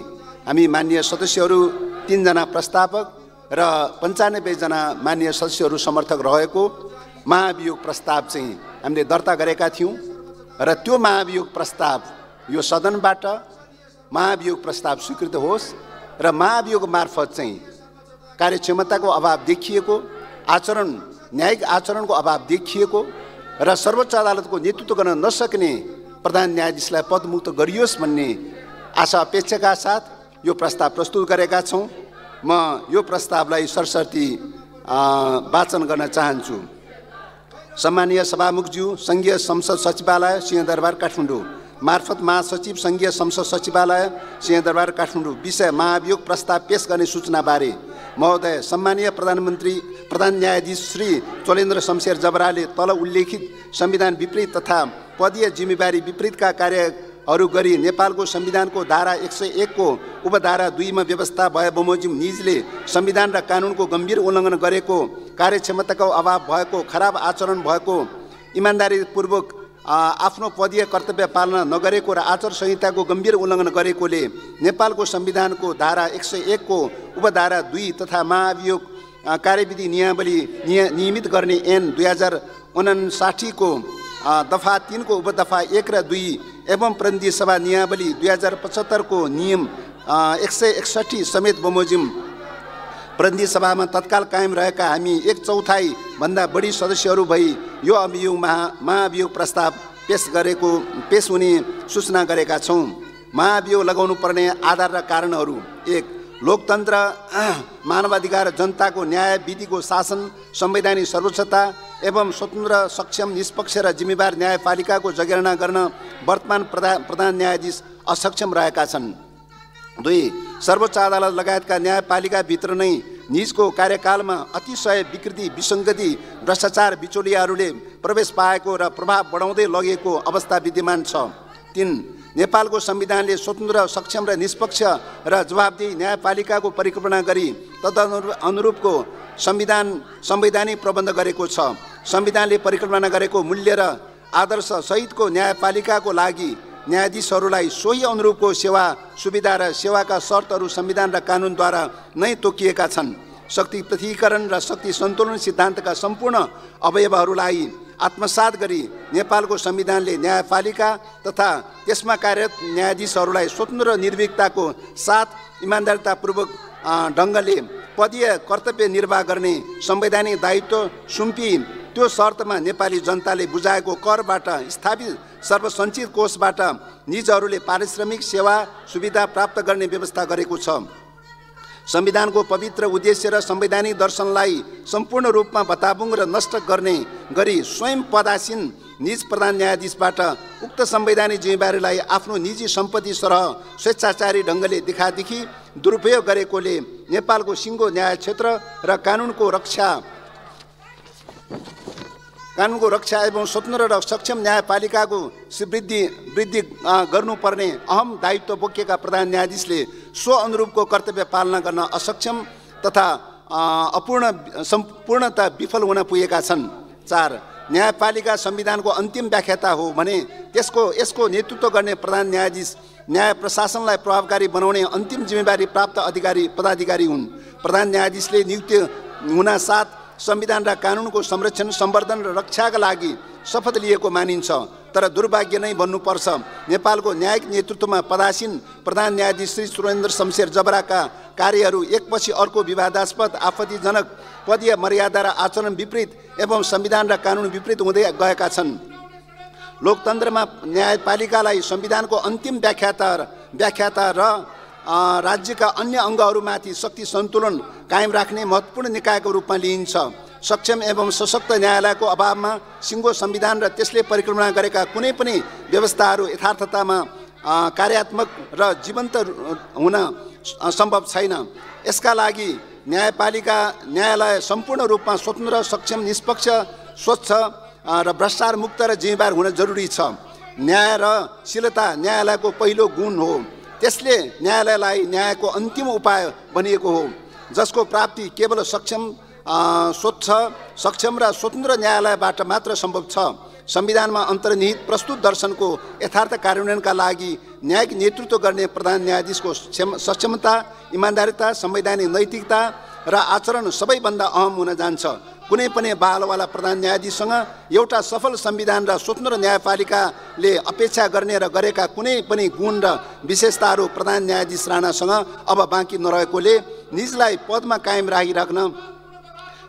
हामी मान्य सदस्यहरू तिनजना प्रस्तावक र पन्चानब्बेजना मान्य सदस्यहरू समर्थक रहेको महाभियोग प्रस्ताव चाहिँ हामीले दर्ता गरेका थियौँ र त्यो महाभियोग प्रस्ताव यो सदनबाट महाभियोग प्रस्ताव स्वीकृत होस् र महाभियोग मार्फत चाहिँ कार्यक्षमताको अभाव देखिएको आचरण न्यायिक आचरणको अभाव देखिएको र सर्वोच्च अदालतको नेतृत्व गर्न नसक्ने प्रधान न्यायाधीशलाई पदमुक्त गरियोस् भन्ने आशा अपेक्षाका साथ यो प्रस्ताव प्रस्तुत गरेका छौँ म यो प्रस्तावलाई सरसर्ती वाचन गर्न चाहन्छु सम्मानीय सभामुखज्यू सङ्घीय संसद सचिवालय सिंहदरबार काठमाडौँ मार्फत महासचिव सङ्घीय संसद सचिवालय सिंहदरबार काठमाडौँ विषय महाभियोग प्रस्ताव पेस गर्ने सूचनाबारे महोदय सम्मानीय प्रधानमन्त्री प्रधान न्यायाधीश श्री चोलेन्द्र शमशेर जबराले तल उल्लेखित संविधान विपरीत तथा पदीय जिम्मेवारी विपरीतका कार्यहरू गरी नेपालको संविधानको धारा एक सय एकको उपधारा दुईमा व्यवस्था भए बमोजिम निजले संविधान र कानुनको गम्भीर उल्लङ्घन गरेको कार्यक्षमताको अभाव भएको खराब आचरण भएको इमान्दारीपूर्वक आफ्नो पदीय कर्तव्य पालना नगरेको र आचार संहिताको गम्भीर उल्लङ्घन गरेकोले नेपालको संविधानको धारा एक सय एकको उपधारा दुई तथा महाभियोग कार्यविधि नियमावली निय नियमित गर्ने एन दुई हजार उनासाठीको दफा तिनको उपदफा एक र दुई एवं प्रतिनिधि सभा नियमावली दुई हजार पचहत्तरको नियम एक सय एकसट्ठी समेत बमोजिम प्रतिनिधि सभामा तत्काल कायम रहेका हामी एक चौथाइभन्दा बढी सदस्यहरू भई यो अभियोग महा महाभियोग प्रस्ताव पेस गरेको पेस हुने सूचना गरेका छौँ महाभियोग पर्ने आधार र कारणहरू एक लोकतन्त्र मानवाधिकार जनताको न्याय विधिको शासन संवैधानिक सर्वोच्चता एवं स्वतन्त्र सक्षम निष्पक्ष र जिम्मेवार न्यायपालिकाको जगेर्ना गर्न वर्तमान प्रधान प्रधान न्यायाधीश असक्षम रहेका छन् दुई सर्वोच्च अदालत लगायतका न्यायपालिकाभित्र नै निजको कार्यकालमा अतिशय विकृति विसङ्गति भ्रष्टाचार बिचौलियाहरूले प्रवेश पाएको र प्रभाव बढाउँदै लगेको अवस्था विद्यमान छ तिन नेपालको संविधानले स्वतन्त्र सक्षम र निष्पक्ष र जवाबदेही न्यायपालिकाको परिकल्पना गरी तदनु अनुरूपको संविधान संवैधानिक प्रबन्ध गरेको छ संविधानले परिकल्पना गरेको मूल्य र आदर्श सहितको न्यायपालिकाको लागि न्यायाधीशहरूलाई सोही अनुरूपको सेवा सुविधा र सेवाका शर्तहरू संविधान र कानुनद्वारा नै तोकिएका छन् शक्ति पृथ्वीकरण र शक्ति सन्तुलन सिद्धान्तका सम्पूर्ण अवयवहरूलाई आत्मसात गरी नेपालको संविधानले न्यायपालिका तथा त्यसमा कार्यरत न्यायाधीशहरूलाई स्वतन्त्र र निर्भीकताको साथ इमान्दारितापूर्वक ढङ्गले पदीय कर्तव्य निर्वाह गर्ने संवैधानिक दायित्व सुम्पी त्यो शर्तमा नेपाली जनताले बुझाएको करबाट स्थापित सर्वसञ्चित कोषबाट निजहरूले पारिश्रमिक सेवा सुविधा प्राप्त गर्ने व्यवस्था गरेको छ संविधानको पवित्र उद्देश्य र संवैधानिक दर्शनलाई सम्पूर्ण रूपमा बताबुङ र नष्ट गर्ने गरी स्वयं पदासीन निज प्रधान न्यायाधीशबाट उक्त संवैधानिक जिम्मेवारीलाई आफ्नो निजी सम्पत्ति सरह स्वेच्छाचारी ढङ्गले देखादेखि दुरुपयोग गरेकोले नेपालको सिङ्गो न्याय क्षेत्र र कानुनको रक्षा कानुनको रक्षा एवं स्वतन्त्र र सक्षम न्यायपालिकाको वृद्धि वृद्धि गर्नुपर्ने अहम दायित्व बोकेका प्रधान न्यायाधीशले सो अनुरूपको कर्तव्य पालना गर्न असक्षम तथा अपूर्ण सम्पूर्णता विफल हुन पुगेका छन् चार न्यायपालिका संविधानको अन्तिम व्याख्याता हो भने त्यसको यसको नेतृत्व गर्ने प्रधान न्यायाधीश न्याय प्रशासनलाई प्रभावकारी बनाउने अन्तिम जिम्मेवारी प्राप्त अधिकारी पदाधिकारी हुन् प्रधान न्यायाधीशले नियुक्त हुनासाथ संविधान र कानुनको संरक्षण सम्वर्धन र रक्षाका लागि शपथ लिएको मानिन्छ तर दुर्भाग्य नै भन्नुपर्छ नेपालको न्यायिक नेतृत्वमा पदासीन प्रधान न्यायाधीश श्री सुरेन्द्र शमशेर जबराका कार्यहरू एकपछि अर्को विवादास्पद आपत्तिजनक पदीय मर्यादा र आचरण विपरीत एवं संविधान र कानुन विपरीत हुँदै गएका छन् लोकतन्त्रमा न्यायपालिकालाई संविधानको अन्तिम व्याख्याता व्याख्याता र राज्यका अन्य अङ्गहरूमाथि शक्ति सन्तुलन कायम राख्ने महत्त्वपूर्ण निकायको रूपमा लिइन्छ सक्षम एवं सशक्त न्यायालयको अभावमा सिङ्गो संविधान र त्यसले परिक्रमा गरेका कुनै पनि व्यवस्थाहरू यथार्थतामा कार्यात्मक र जीवन्त हुन सम्भव छैन यसका लागि न्यायपालिका न्यायालय सम्पूर्ण रूपमा स्वतन्त्र सक्षम निष्पक्ष स्वच्छ र भ्रष्टाचार मुक्त र जिम्मेवार हुन जरुरी छ न्याय र शीलता न्यायालयको पहिलो गुण हो त्यसले न्यायालयलाई न्यायको अन्तिम उपाय बनिएको हो जसको प्राप्ति केवल सक्षम स्वच्छ सक्षम र स्वतन्त्र न्यायालयबाट मात्र सम्भव छ संविधानमा अन्तर्निहित प्रस्तुत दर्शनको यथार्थ कार्यान्वयनका लागि न्यायिक नेतृत्व गर्ने प्रधान न्यायाधीशको सक्षमता इमान्दारिता संवैधानिक नैतिकता र आचरण सबैभन्दा अहम हुन जान्छ कुनै पनि बालवाला प्रधान न्यायाधीशसँग एउटा सफल संविधान र स्वतन्त्र न्यायपालिकाले अपेक्षा गर्ने र गरेका कुनै पनि गुण र विशेषताहरू प्रधान न्यायाधीश राणासँग अब बाँकी नरहेकोले निजलाई पदमा कायम राखिराख्न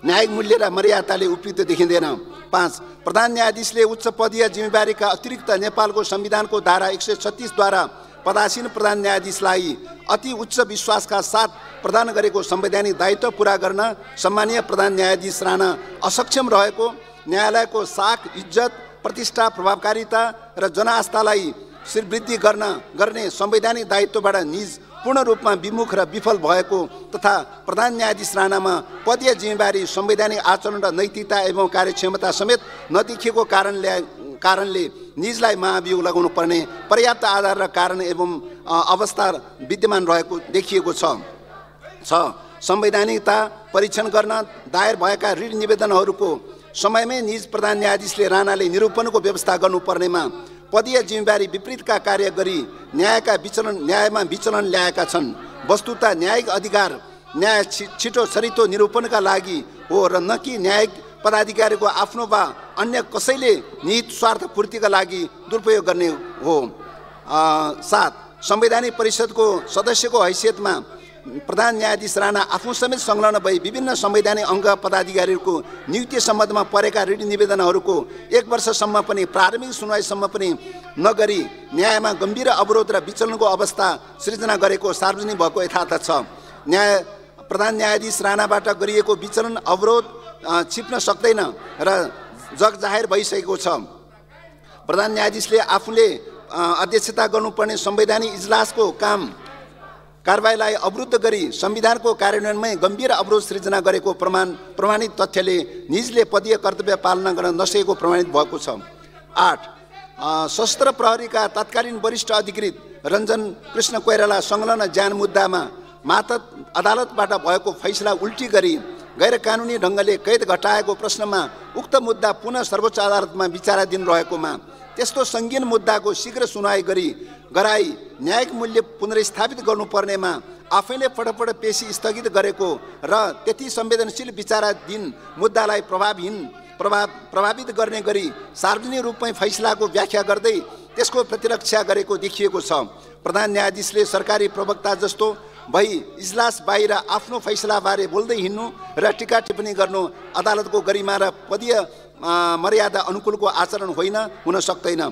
न्यायिक मूल्य र मर्यादाले उपयुक्त देखिँदैन पाँच प्रधान न्यायाधीशले उच्च पदीय जिम्मेवारीका अतिरिक्त नेपालको संविधानको धारा एक सय छत्तिसद्वारा पदासीन प्रधान न्यायाधीशलाई अति उच्च विश्वासका साथ प्रदान गरेको संवैधानिक दायित्व पुरा गर्न सम्मानीय प्रधान न्यायाधीश रहन असक्षम रहेको न्यायालयको साख इज्जत प्रतिष्ठा प्रभावकारिता र जनआस्थालाई श्रीवृद्धि गर्न गर्ने संवैधानिक दायित्वबाट निज पूर्ण रूपमा विमुख र विफल भएको तथा प्रधान न्यायाधीश राणामा पदीय जिम्मेवारी संवैधानिक आचरण र नैतिकता एवं कार्यक्षमता समेत नदेखिएको कारणले कारणले निजलाई महाभियोग लगाउनु पर्ने पर्याप्त आधार र कारण एवं अवस्था विद्यमान रहेको देखिएको छ छ संवैधानिकता परीक्षण गर्न दायर भएका ऋण निवेदनहरूको समयमै निज प्रधान न्यायाधीशले राणाले निरूपणको व्यवस्था गर्नुपर्नेमा पदीय जिम्मेवारी विपरीतका कार्य गरी न्यायका विचलन न्यायमा विचलन ल्याएका छन् वस्तुता न्यायिक अधिकार न्याय छिटो छरितो निरूपणका लागि हो र न कि न्यायिक पदाधिकारीको आफ्नो वा अन्य कसैले निहित स्वार्थ पूर्तिका लागि दुरुपयोग गर्ने हो सात संवैधानिक परिषदको सदस्यको हैसियतमा प्रधान न्यायाधीश राणा आफू समेत संलग्न भई विभिन्न संवैधानिक अङ्ग पदाधिकारीहरूको नियुक्ति सम्बन्धमा परेका ऋण निवेदनहरूको एक वर्षसम्म पनि प्रारम्भिक सुनवाईसम्म पनि नगरी न्यायमा गम्भीर अवरोध र विचलनको अवस्था सृजना गरेको सार्वजनिक भएको यथार्थ छ न्याय प्रधान न्यायाधीश राणाबाट गरिएको विचलन अवरोध छिप्न सक्दैन र जग जाहेर भइसकेको छ प्रधान न्यायाधीशले आफूले अध्यक्षता गर्नुपर्ने संवैधानिक इजलासको काम कारवाहीलाई अवरुद्ध गरी संविधानको कार्यान्वयनमै गम्भीर अवरोध सृजना गरेको प्रमाण प्रमाणित तथ्यले निजले पदीय कर्तव्य पालना गर्न नसकेको प्रमाणित भएको छ आठ सशस्त्र प्रहरीका तत्कालीन वरिष्ठ अधिकृत रञ्जन कृष्ण कोइराला संलग्न ज्यान मुद्दामा मातत अदालतबाट भएको फैसला उल्टी गरी गैर कानुनी ढङ्गले कैद घटाएको प्रश्नमा उक्त मुद्दा पुनः सर्वोच्च अदालतमा विचाराधीन रहेकोमा त्यस्तो सङ्गीन मुद्दाको शीघ्र सुनवाई गरी गराई न्यायिक मूल्य पुनर्स्थापित गर्नुपर्नेमा आफैले फटफट पेसी स्थगित गरेको र त्यति संवेदनशील विचाराधीन मुद्दालाई प्रभावहीन प्रभाव प्रभावित गर्ने गरी सार्वजनिक रूपमै फैसलाको व्याख्या गर्दै त्यसको प्रतिरक्षा गरेको देखिएको छ प्रधान न्यायाधीशले सरकारी प्रवक्ता जस्तो भई इजलास बाहिर आफ्नो फैसलाबारे बोल्दै हिँड्नु र टिका टिप्पणी गर्नु अदालतको गरिमा र पदीय मर्यादा अनुकूलको आचरण होइन हुन सक्दैन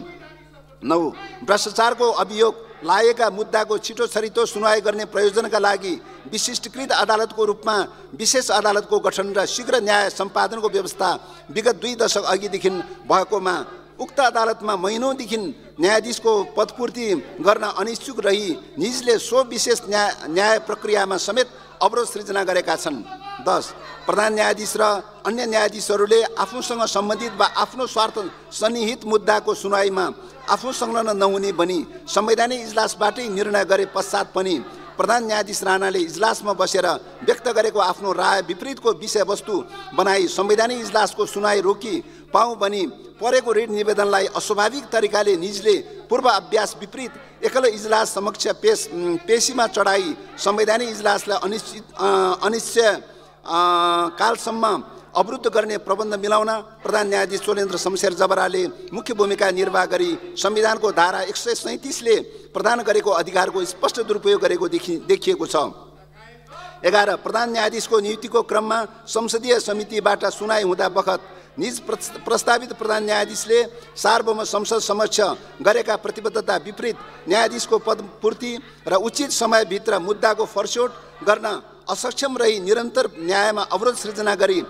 नौ भ्रष्टाचारको अभियोग लागेका मुद्दाको छिटो छरितो सुनवाई गर्ने प्रयोजनका लागि विशिष्टकृत अदालतको रूपमा विशेष अदालतको गठन र शीघ्र न्याय सम्पादनको व्यवस्था विगत दुई दशक अघिदेखि भएकोमा उक्त अदालतमा महिनौदेखि न्यायाधीशको पदपूर्ति गर्न अनिच्छुक रही निजले सो विशेष न्याय न्याय प्रक्रियामा समेत अवरोध सृजना गरेका छन् दस प्रधान न्यायाधीश र अन्य न्यायाधीशहरूले आफूसँग सम्बन्धित वा आफ्नो स्वार्थ सन्निहित मुद्दाको सुनवाईमा आफू संलग्न नहुने भनी संवैधानिक इजलासबाटै निर्णय गरे पश्चात पनि प्रधान न्यायाधीश राणाले इजलासमा बसेर व्यक्त गरेको आफ्नो राय विपरीतको विषयवस्तु बनाई संवैधानिक इजलासको सुनाइ रोकी पाऊँ भने परेको ऋण निवेदनलाई अस्वाभाविक तरिकाले निजले पूर्व अभ्यास विपरीत एकल इजलास समक्ष पेस पेशीमा चढाई संवैधानिक इजलासलाई अनिश्चित अनिश्चय कालसम्म अवरुद्ध गर्ने प्रबन्ध मिलाउन प्रधान न्यायाधीश सोलेन्द्र शमशेर जबराले मुख्य भूमिका निर्वाह गरी संविधानको धारा एक सय सैँतिसले प्रदान गरेको अधिकारको स्पष्ट दुरुपयोग गरेको देखि देखिएको छ एघार प्रधान न्यायाधीशको नियुक्तिको क्रममा संसदीय समितिबाट सुनाइ हुँदा बखत निज प्रस्तावित प्रधान न्यायाधीशले सार्वभौम संसद समक्ष गरेका प्रतिबद्धता विपरीत न्यायाधीशको पदपूर्ति र उचित समयभित्र मुद्दाको फरसोट गर्न असक्षम रही निरन्तर न्यायमा अवरोध सृजना गरी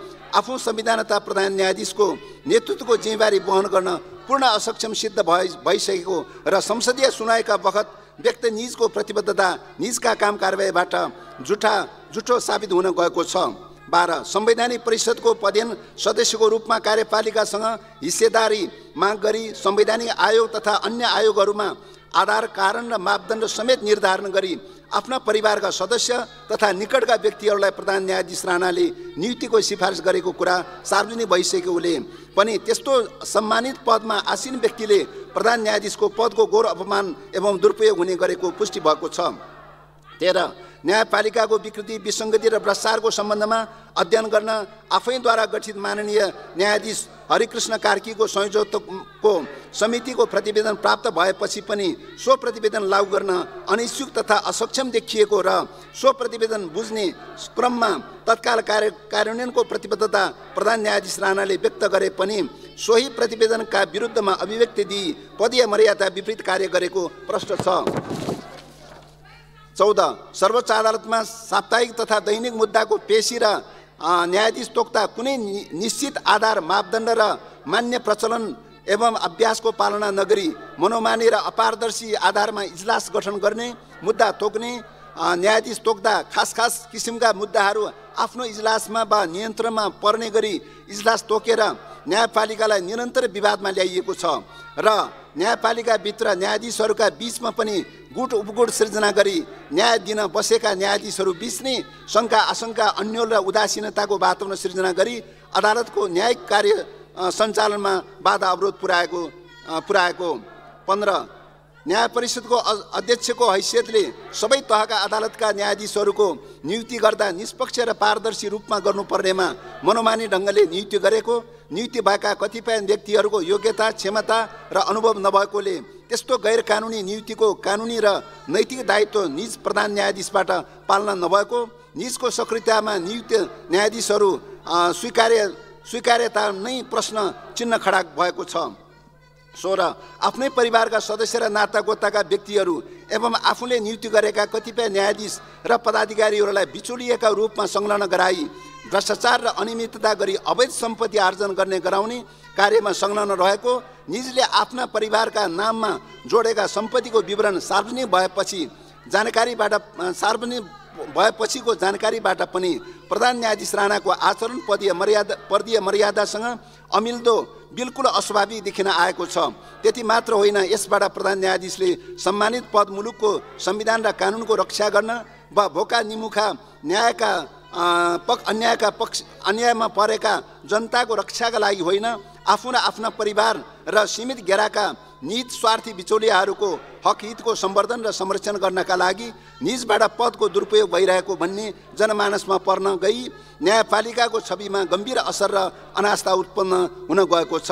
आफू संविधानता प्रधान न्यायाधीशको नेतृत्वको जिम्मेवारी वहन गर्न पूर्ण असक्षम सिद्ध भइ भइसकेको र संसदीय सुनाएका बखत व्यक्त निजको प्रतिबद्धता निजका काम कारवाहीबाट जुठा जुठो साबित हुन गएको छ बाह्र संवैधानिक परिषदको पदेन सदस्यको रूपमा कार्यपालिकासँग हिस्सेदारी माग गरी संवैधानिक आयोग तथा अन्य आयोगहरूमा आधार कारण र मापदण्ड समेत निर्धारण गरी आफ्ना परिवारका सदस्य तथा निकटका व्यक्तिहरूलाई प्रधान न्यायाधीश राणाले नियुक्तिको सिफारिस गरेको कुरा सार्वजनिक भइसकेकोले पनि त्यस्तो सम्मानित पदमा आसीन व्यक्तिले प्रधान न्यायाधीशको पदको घोर अपमान एवं दुरुपयोग हुने गरेको पुष्टि भएको छ तेह्र न्यायपालिकाको विकृति विसङ्गति र भ्रष्टाचारको सम्बन्धमा अध्ययन गर्न आफैद्वारा गठित माननीय न्यायाधीश हरिकृष्ण कार्कीको संयोजकको समितिको प्रतिवेदन प्राप्त भएपछि पनि सो प्रतिवेदन लागू गर्न अनिच्छुक तथा असक्षम देखिएको र सो प्रतिवेदन बुझ्ने क्रममा तत्काल कार्य कार्यान्वयनको प्रतिबद्धता प्रधान न्यायाधीश राणाले व्यक्त गरे पनि सोही प्रतिवेदनका विरुद्धमा अभिव्यक्ति दिई पदीय मर्यादा विपरीत कार्य गरेको प्रष्ट छ चौध सर्वोच्च अदालतमा साप्ताहिक तथा दैनिक मुद्दाको पेशी र न्यायाधीश तोक्दा कुनै निश्चित आधार मापदण्ड र मान्य प्रचलन एवं अभ्यासको पालना नगरी मनोमानी र अपारदर्शी आधारमा इजलास गठन गर्ने मुद्दा तोक्ने न्यायाधीश तोक्दा खास खास किसिमका मुद्दाहरू आफ्नो इजलासमा वा नियन्त्रणमा पर्ने गरी इजलास तोकेर न्यायपालिकालाई निरन्तर विवादमा ल्याइएको छ र न्यायपालिकाभित्र न्यायाधीशहरूका बिचमा पनि गुट उपगुट सृजना गरी न्याय दिन बसेका न्यायाधीशहरू बिच नै शङ्का आशङ्का अन्यल र उदासीनताको वातावरण सृजना गरी अदालतको न्यायिक कार्य सञ्चालनमा बाधा अवरोध पुर्याएको पुर्याएको पन्ध्र न्याय परिषदको अध्यक्षको हैसियतले सबै तहका अदालतका न्यायाधीशहरूको नियुक्ति गर्दा निष्पक्ष र पारदर्शी रूपमा गर्नुपर्नेमा मनोमानी ढङ्गले नियुक्ति गरेको नियुक्ति भएका कतिपय व्यक्तिहरूको योग्यता क्षमता र अनुभव नभएकोले त्यस्तो गैर कानुनी नियुक्तिको कानुनी र नैतिक दायित्व निज प्रधान न्यायाधीशबाट पालना नभएको निजको सक्रियतामा नियुक्त न्यायाधीशहरू स्वीकार्य स्वीकार्यता नै प्रश्न चिन्ह खडा भएको छ सोह्र आफ्नै परिवारका सदस्य र नाता गोताका व्यक्तिहरू एवं आफूले नियुक्ति गरेका कतिपय न्यायाधीश र पदाधिकारीहरूलाई बिचुलिएका रूपमा संलग्न गराई भ्रष्टाचार र अनियमितता गरी अवैध सम्पत्ति आर्जन गर्ने गराउने कार्यमा संलग्न रहेको निजले आफ्ना परिवारका नाममा जोडेका सम्पत्तिको विवरण सार्वजनिक भएपछि जानकारीबाट सार्वजनिक भएपछिको जानकारीबाट पनि प्रधान न्यायाधीश राणाको आचरण पदीय मर्यादा पर्दीय मर्यादासँग अमिल्दो बिल्कुल अस्वाभाविक देखिन आएको छ त्यति मात्र होइन यसबाट प्रधान न्यायाधीशले सम्मानित पद मुलुकको संविधान र कानुनको रक्षा गर्न वा भोका निमुखा न्यायका पक्ष अन्यायका पक्ष अन्यायमा परेका जनताको रक्षाका लागि होइन आफ्ना आफ्ना परिवार र सीमित घेराका निज स्वार्थी बिचौलियाहरूको हकहितको सम्वर्धन र संरक्षण गर्नका लागि निजबाट पदको दुरुपयोग भइरहेको भन्ने जनमानसमा पर्न गई न्यायपालिकाको छविमा गम्भीर असर र अनास्था उत्पन्न हुन गएको छ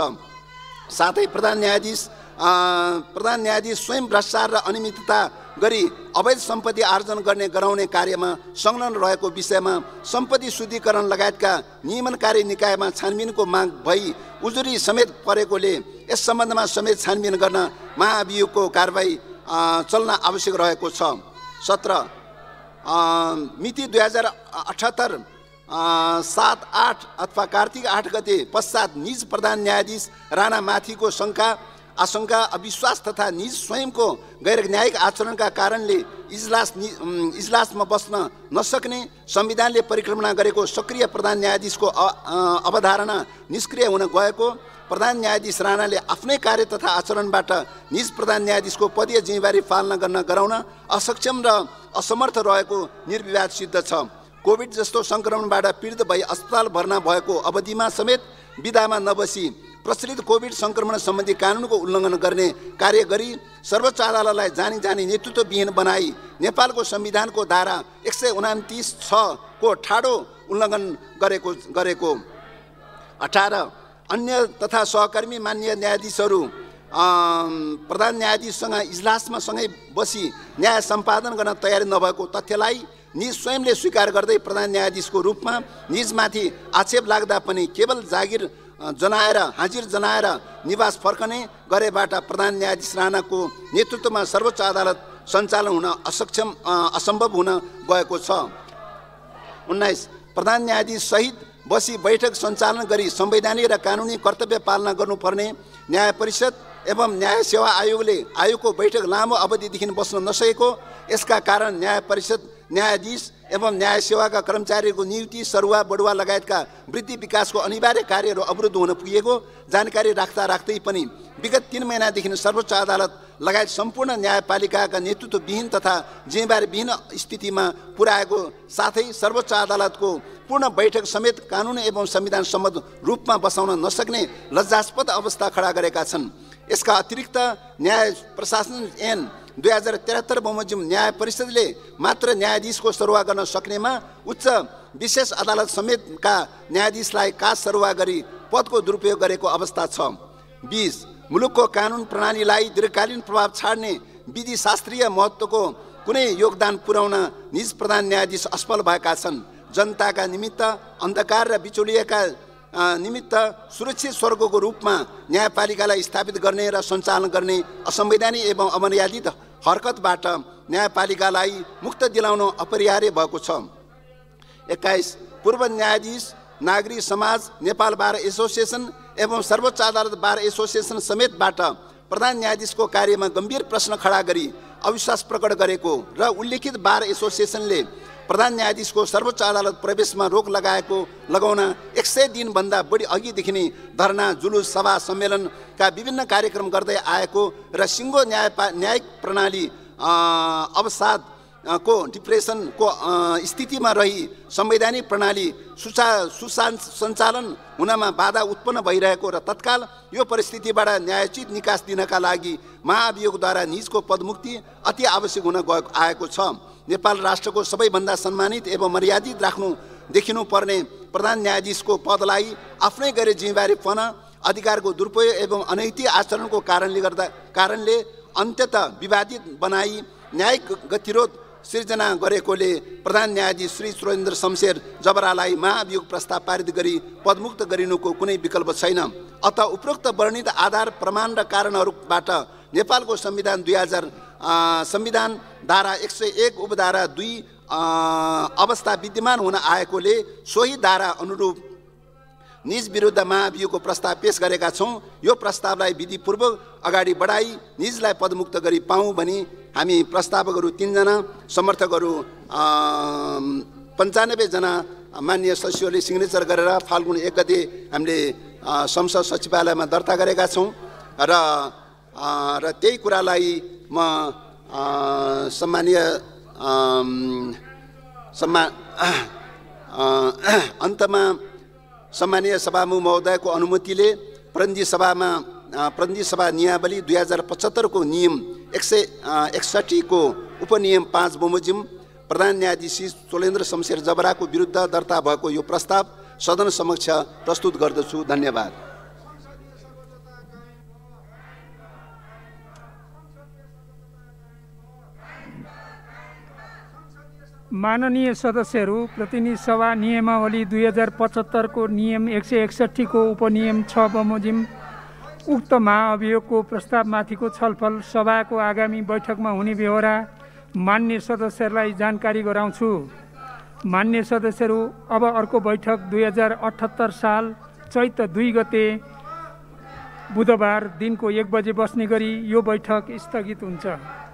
साथै प्रधान न्यायाधीश प्रधान न्यायाधीश स्वयं भ्रष्टाचार र अनियमितता गरी अवैध सम्पत्ति आर्जन गर्ने गराउने कार्यमा संलग्न रहेको विषयमा सम्पत्ति शुद्धिकरण लगायतका नियमनकारी निकायमा छानबिनको माग भई उजुरी समेत परेकोले यस सम्बन्धमा समेत छानबिन गर्न महाभियोगको कारवाही चल्न आवश्यक रहेको छ सत्र मिति दुई हजार अठहत्तर सात आठ अथवा कार्तिक आठ गते पश्चात निज प्रधान न्यायाधीश राणा माथिको शङ्का आशंका अविश्वास तथा निज स्वयंको गैर न्यायिक आचरणका कारणले इजलास इजलासमा बस्न नसक्ने संविधानले परिक्रमणा गरेको सक्रिय प्रधान न्यायाधीशको अवधारणा निष्क्रिय हुन गएको प्रधान न्यायाधीश राणाले आफ्नै कार्य तथा आचरणबाट निज प्रधान न्यायाधीशको पदीय जिम्मेवारी पालना गर्न गराउन असक्षम र असमर्थ रहेको निर्विवाद सिद्ध छ कोभिड जस्तो सङ्क्रमणबाट पीडित भई अस्पताल भर्ना भएको अवधिमा समेत विधामा नबसी प्रचलित कोभिड सङ्क्रमण सम्बन्धी कानुनको उल्लङ्घन गर्ने कार्य गरी सर्वोच्च अदालतलाई जानी जानी नेतृत्वविहीन बनाई नेपालको संविधानको धारा एक सय उनातिस छको ठाडो उल्लङ्घन गरेको गरेको अठार अन्य तथा सहकर्मी मान्य न्यायाधीशहरू प्रधान न्यायाधीशसँग इजलासमा सँगै बसी न्याय सम्पादन गर्न तयारी नभएको तथ्यलाई निज स्वयंले स्वीकार गर्दै प्रधान न्यायाधीशको रूपमा निजमाथि आक्षेप लाग्दा पनि केवल जागिर जनाएर हाजिर जनाएर निवास फर्कने गरेबाट प्रधान न्यायाधीश राणाको नेतृत्वमा सर्वोच्च अदालत सञ्चालन हुन असक्षम असम्भव हुन गएको छ उन्नाइस प्रधान न्यायाधीश सहित बसी बैठक सञ्चालन गरी संवैधानिक र कानुनी कर्तव्य पालना गर्नुपर्ने न्याय परिषद एवं न्याय सेवा आयोगले आयोगको बैठक लामो अवधिदेखि बस्न नसकेको यसका कारण न्याय परिषद न्यायाधीश एवं न्याय सेवाका कर्मचारीको नियुक्ति सरुवा बढुवा लगायतका वृद्धि विकासको अनिवार्य कार्यहरू अवरुद्ध हुन पुगेको जानकारी राख्दा राख्दै पनि विगत तिन महिनादेखि सर्वोच्च अदालत लगायत सम्पूर्ण न्यायपालिकाका नेतृत्वविहीन तथा जिम्मेवारीविहीन स्थितिमा पुर्याएको साथै सर्वोच्च अदालतको पूर्ण बैठक समेत कानुन एवं संविधान सम्मत रूपमा बसाउन नसक्ने लज्जास्पद अवस्था खडा गरेका छन् यसका अतिरिक्त न्याय प्रशासन एन दुई हजार त्रिहत्तर बमोजिम न्याय परिषदले मात्र न्यायाधीशको सरुवा गर्न सक्नेमा उच्च विशेष अदालत समेतका न्यायाधीशलाई कास सरुवा गरी पदको दुरुपयोग गरेको अवस्था छ बिस मुलुकको कानुन प्रणालीलाई दीर्घकालीन प्रभाव छाड्ने विधि शास्त्रीय महत्त्वको कुनै योगदान पुर्याउन निज प्रधान न्यायाधीश असफल भएका छन् जनताका निमित्त अन्धकार र बिचोलिएका निमित्त सुरक्षित स्वर्गको रूपमा न्यायपालिकालाई स्थापित गर्ने र सञ्चालन गर्ने असंवैधानिक एवं अमर्यादित हरकतबाट न्यायपालिकालाई मुक्त दिलाउन अपरिहार्य भएको छ एक्काइस पूर्व न्यायाधीश नागरिक समाज नेपाल बार एसोसिएसन एवं सर्वोच्च अदालत बार एसोसिएसन समेतबाट प्रधान न्यायाधीशको कार्यमा गम्भीर प्रश्न खडा गरी अविश्वास प्रकट गरेको र उल्लेखित बार एसोसिएसनले प्रधान न्यायाधीशको सर्वोच्च अदालत प्रवेशमा रोक लगाएको लगाउन एक सय दिनभन्दा बढी अघिदेखि नै धरना जुलुस सभा सम्मेलनका विभिन्न कार्यक्रम गर्दै आएको र सिङ्गो न्याय न्यायिक प्रणाली अवसाद को डिप्रेसनको स्थितिमा रही संवैधानिक प्रणाली सुचा सुशान सञ्चालन हुनमा बाधा उत्पन्न भइरहेको र तत्काल यो परिस्थितिबाट न्यायोचित निकास दिनका लागि महाभियोगद्वारा निजको पदमुक्ति अति आवश्यक हुन गएको आएको छ नेपाल राष्ट्रको सबैभन्दा सम्मानित एवं मर्यादित राख्नु देखिनुपर्ने प्रधान न्यायाधीशको पदलाई आफ्नै गरे पन अधिकारको दुरुपयोग एवं अनैतिक आचरणको कारणले गर्दा कारणले अन्त्यत विवादित बनाई न्यायिक गतिरोध सिर्जना गरेकोले प्रधान न्यायाधीश श्री सुरेन्द्र शमशेर जबरालाई महाभियोग प्रस्ताव पारित गरी पदमुक्त गरिनुको कुनै विकल्प छैन अत उपरोक्त वर्णित आधार प्रमाण र कारणहरूबाट नेपालको संविधान दुई हजार संविधान धारा एक सय एक उपधारा दुई अवस्था विद्यमान हुन आएकोले सोही धारा अनुरूप निज विरुद्ध महाभियोगको प्रस्ताव पेस गरेका छौँ यो प्रस्तावलाई विधिपूर्वक अगाडि बढाई निजलाई पदमुक्त गरी पाऊँ भनी हामी प्रस्तावकहरू तिनजना समर्थकहरू पन्चानब्बेजना मान्य सचिवहरूले सिग्नेचर गरेर फाल्गुन एक गते हामीले संसद सचिवालयमा दर्ता गरेका छौँ र र त्यही कुरालाई म सम्मानीय सम्मा अन्तमा सम्मानीय सभामुख महोदयको अनुमतिले प्रन्दी सभामा प्रन्दी सभा नियावली दुई हजार पचहत्तरको नियम एक सय एकसठीको उपनियम पाँच बमोजिम प्रधान न्यायाधीश चोलेन्द्र शमशेर जबराको विरुद्ध दर्ता भएको यो प्रस्ताव सदन समक्ष प्रस्तुत गर्दछु धन्यवाद माननीय सदस्यहरू प्रतिनिधि सभा नियमावली दुई हजार पचहत्तरको नियम एक सय एकसट्ठीको उपनियम छ बमोजिम उक्त महाअभियोगको प्रस्तावमाथिको छलफल सभाको आगामी बैठकमा हुने बेहोरा मान्य सदस्यहरूलाई जानकारी गराउँछु मान्य सदस्यहरू अब अर्को बैठक दुई हजार अठहत्तर साल चैत दुई गते बुधबार दिनको एक बजे बस्ने गरी यो बैठक स्थगित हुन्छ